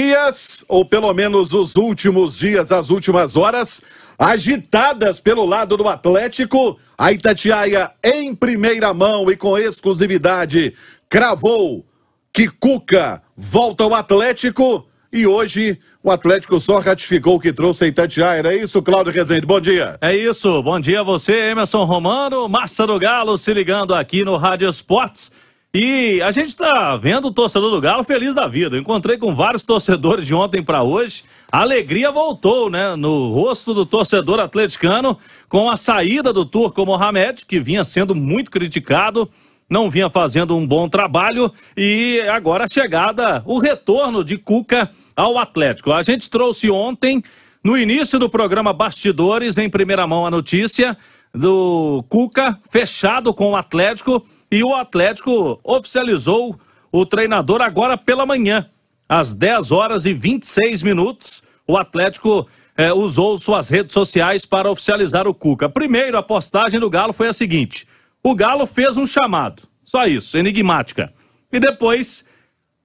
dias, ou pelo menos os últimos dias, as últimas horas, agitadas pelo lado do Atlético. A Itatiaia, em primeira mão e com exclusividade, cravou que Cuca volta ao Atlético. E hoje o Atlético só ratificou que trouxe a Itatiaia. É isso, Cláudio Rezende. Bom dia. É isso. Bom dia a você, Emerson Romano, Massa do Galo, se ligando aqui no Rádio Esportes. E a gente está vendo o torcedor do Galo feliz da vida. Eu encontrei com vários torcedores de ontem para hoje. A alegria voltou, né, no rosto do torcedor atleticano com a saída do Turco Mohamed, que vinha sendo muito criticado, não vinha fazendo um bom trabalho e agora a chegada, o retorno de Cuca ao Atlético. A gente trouxe ontem no início do programa Bastidores em primeira mão a notícia do Cuca fechado com o Atlético e o Atlético oficializou o treinador agora pela manhã, às 10 horas e 26 minutos. O Atlético é, usou suas redes sociais para oficializar o Cuca. Primeiro, a postagem do Galo foi a seguinte: o Galo fez um chamado, só isso, enigmática. E depois,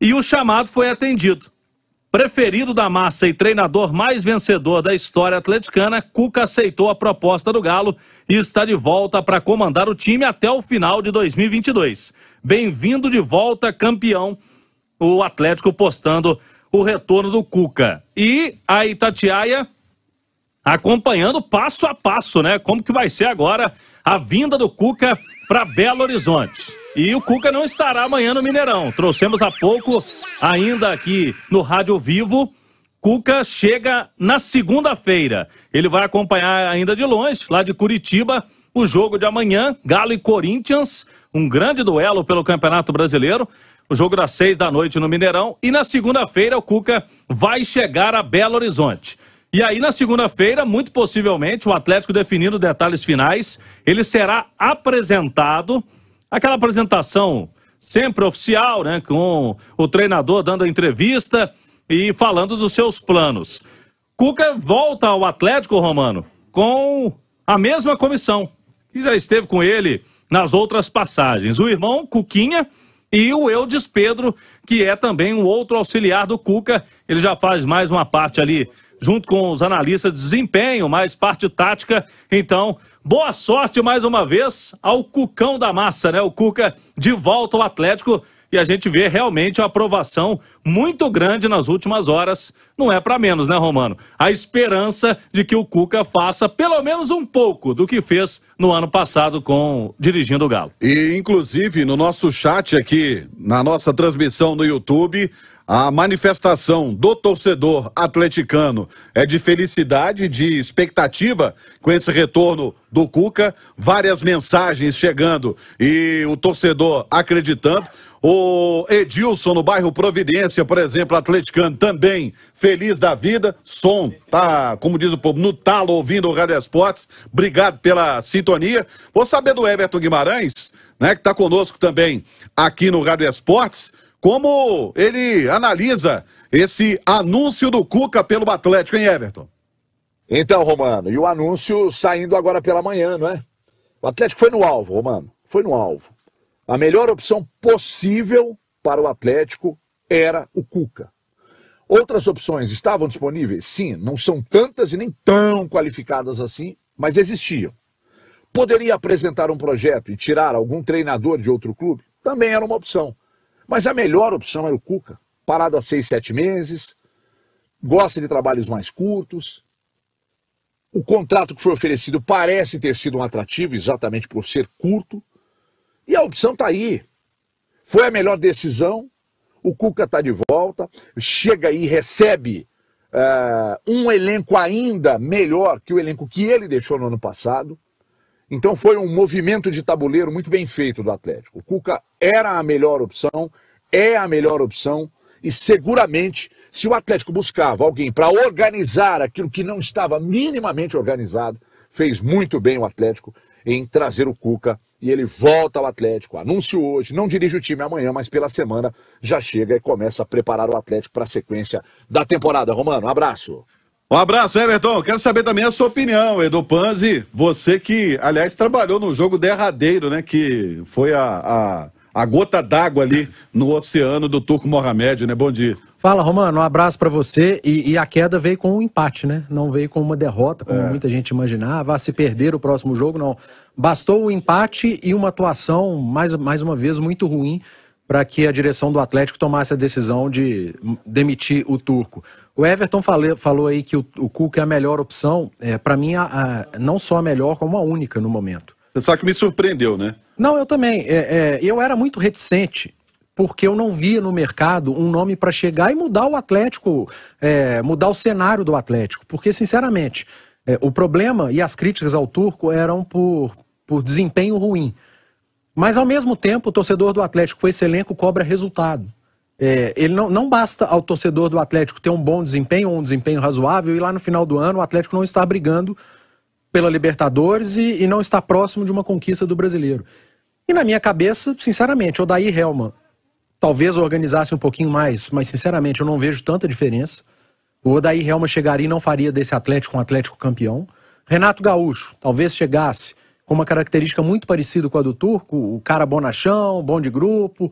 e o chamado foi atendido. Preferido da massa e treinador mais vencedor da história atleticana, Cuca aceitou a proposta do Galo e está de volta para comandar o time até o final de 2022. Bem-vindo de volta, campeão, o Atlético postando o retorno do Cuca. E a Itatiaia acompanhando passo a passo, né? Como que vai ser agora a vinda do Cuca para Belo Horizonte. E o Cuca não estará amanhã no Mineirão. Trouxemos há pouco, ainda aqui no Rádio Vivo. Cuca chega na segunda-feira. Ele vai acompanhar ainda de longe, lá de Curitiba, o jogo de amanhã, Galo e Corinthians, um grande duelo pelo Campeonato Brasileiro. O jogo das seis da noite no Mineirão. E na segunda-feira, o Cuca vai chegar a Belo Horizonte. E aí, na segunda-feira, muito possivelmente, o Atlético definindo detalhes finais, ele será apresentado aquela apresentação sempre oficial, né, com o treinador dando a entrevista e falando dos seus planos. Cuca volta ao Atlético Romano com a mesma comissão que já esteve com ele nas outras passagens. O irmão Cuquinha e o Eudes Pedro, que é também um outro auxiliar do Cuca. Ele já faz mais uma parte ali junto com os analistas de desempenho, mais parte tática. Então, boa sorte mais uma vez ao Cucão da Massa, né? O Cuca de volta ao Atlético e a gente vê realmente uma aprovação muito grande nas últimas horas. Não é para menos, né, Romano? A esperança de que o Cuca faça pelo menos um pouco do que fez no ano passado com dirigindo o Galo. E inclusive no nosso chat aqui, na nossa transmissão no YouTube, a manifestação do torcedor atleticano é de felicidade, de expectativa com esse retorno do Cuca. Várias mensagens chegando e o torcedor acreditando. O Edilson, no bairro Providência, por exemplo, atleticano, também feliz da vida. Som, tá, como diz o povo, no talo ouvindo o Rádio Esportes. Obrigado pela sintonia. Vou saber do Everton Guimarães, né, que está conosco também aqui no Rádio Esportes. Como ele analisa esse anúncio do Cuca pelo Atlético, hein, Everton? Então, Romano, e o anúncio saindo agora pela manhã, não é? O Atlético foi no alvo, Romano. Foi no alvo. A melhor opção possível para o Atlético era o Cuca. Outras opções estavam disponíveis? Sim, não são tantas e nem tão qualificadas assim, mas existiam. Poderia apresentar um projeto e tirar algum treinador de outro clube? Também era uma opção. Mas a melhor opção era é o Cuca, parado há seis, sete meses, gosta de trabalhos mais curtos. O contrato que foi oferecido parece ter sido um atrativo, exatamente por ser curto. E a opção está aí. Foi a melhor decisão. O Cuca está de volta, chega e recebe uh, um elenco ainda melhor que o elenco que ele deixou no ano passado. Então foi um movimento de tabuleiro muito bem feito do Atlético. O Cuca era a melhor opção, é a melhor opção e seguramente se o Atlético buscava alguém para organizar aquilo que não estava minimamente organizado, fez muito bem o Atlético em trazer o Cuca e ele volta ao Atlético. Anúncio hoje, não dirige o time amanhã, mas pela semana já chega e começa a preparar o Atlético para a sequência da temporada. Romano, um abraço. Um abraço, Everton. Quero saber também a sua opinião, Edu Panzi. Você que, aliás, trabalhou no jogo derradeiro, né? Que foi a, a, a gota d'água ali no oceano do Turco Mohamed, né? Bom dia. Fala, Romano. Um abraço para você. E, e, a queda veio com um empate, né? Não veio com uma derrota, como é. muita gente imaginava. Ah, se perder o próximo jogo, não. Bastou o empate e uma atuação, mais, mais uma vez, muito ruim para que a direção do Atlético tomasse a decisão de demitir o Turco. O Everton fale, falou aí que o, o Cuca é a melhor opção. É, para mim, a, a, não só a melhor, como a única no momento. Você sabe que me surpreendeu, né? Não, eu também. É, é, eu era muito reticente, porque eu não via no mercado um nome para chegar e mudar o Atlético, é, mudar o cenário do Atlético. Porque, sinceramente, é, o problema e as críticas ao Turco eram por, por desempenho ruim. Mas, ao mesmo tempo, o torcedor do Atlético com esse elenco cobra resultado. É, ele não, não basta ao torcedor do Atlético ter um bom desempenho, um desempenho razoável, e lá no final do ano o Atlético não está brigando pela Libertadores e, e não está próximo de uma conquista do brasileiro. E na minha cabeça, sinceramente, o Daí Helman talvez organizasse um pouquinho mais, mas sinceramente eu não vejo tanta diferença. O Odair Helma chegaria e não faria desse Atlético um Atlético campeão. Renato Gaúcho talvez chegasse com uma característica muito parecida com a do Turco, o cara bonachão, bom de grupo,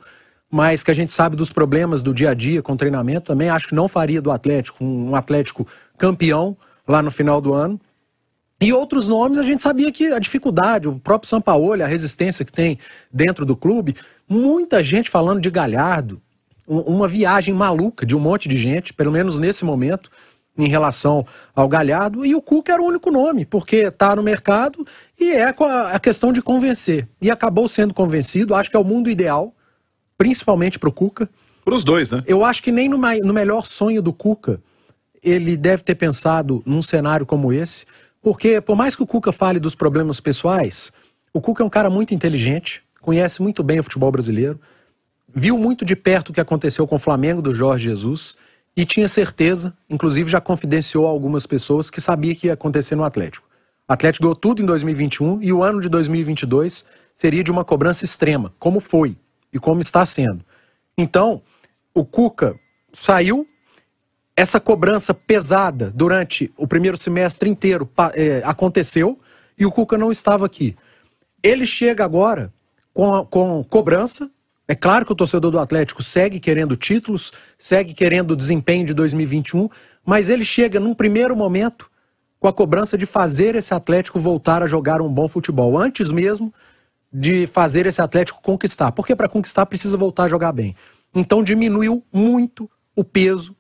mas que a gente sabe dos problemas do dia a dia com treinamento também. Acho que não faria do Atlético um Atlético campeão lá no final do ano. E outros nomes a gente sabia que a dificuldade, o próprio Sampaoli, a resistência que tem dentro do clube, muita gente falando de Galhardo, uma viagem maluca de um monte de gente, pelo menos nesse momento, em relação ao Galhardo, e o Cuca era o único nome, porque está no mercado e é a questão de convencer. E acabou sendo convencido, acho que é o mundo ideal, principalmente para o Cuca. Para os dois, né? Eu acho que nem no, no melhor sonho do Cuca ele deve ter pensado num cenário como esse, porque por mais que o Cuca fale dos problemas pessoais, o Cuca é um cara muito inteligente, conhece muito bem o futebol brasileiro, viu muito de perto o que aconteceu com o Flamengo do Jorge Jesus e tinha certeza, inclusive já confidenciou a algumas pessoas que sabia que ia acontecer no Atlético. O Atlético ganhou tudo em 2021 e o ano de 2022 seria de uma cobrança extrema, como foi e como está sendo. Então, o Cuca saiu, essa cobrança pesada durante o primeiro semestre inteiro é, aconteceu e o Cuca não estava aqui. Ele chega agora com, a, com cobrança. É claro que o torcedor do Atlético segue querendo títulos, segue querendo o desempenho de 2021, mas ele chega num primeiro momento com a cobrança de fazer esse Atlético voltar a jogar um bom futebol, antes mesmo de fazer esse Atlético conquistar. Porque para conquistar precisa voltar a jogar bem. Então diminuiu muito o peso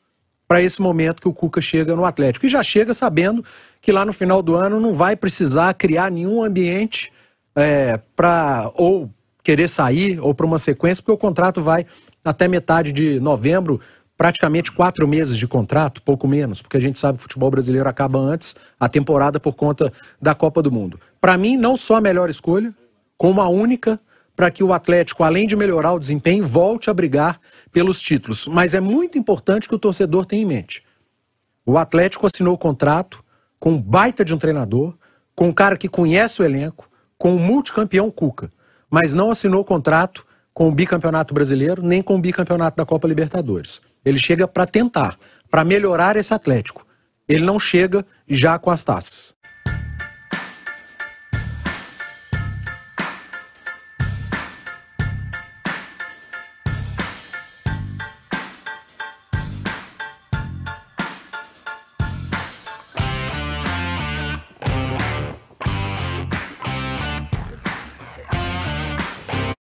para esse momento que o Cuca chega no Atlético. E já chega sabendo que lá no final do ano não vai precisar criar nenhum ambiente é, para ou querer sair ou para uma sequência, porque o contrato vai até metade de novembro, praticamente quatro meses de contrato, pouco menos, porque a gente sabe que o futebol brasileiro acaba antes a temporada por conta da Copa do Mundo. Para mim, não só a melhor escolha, com uma única para que o Atlético, além de melhorar o desempenho, volte a brigar pelos títulos. Mas é muito importante que o torcedor tenha em mente. O Atlético assinou o contrato com um baita de um treinador, com um cara que conhece o elenco, com o um multicampeão Cuca, mas não assinou o contrato com o bicampeonato brasileiro nem com o bicampeonato da Copa Libertadores. Ele chega para tentar, para melhorar esse Atlético. Ele não chega já com as taças.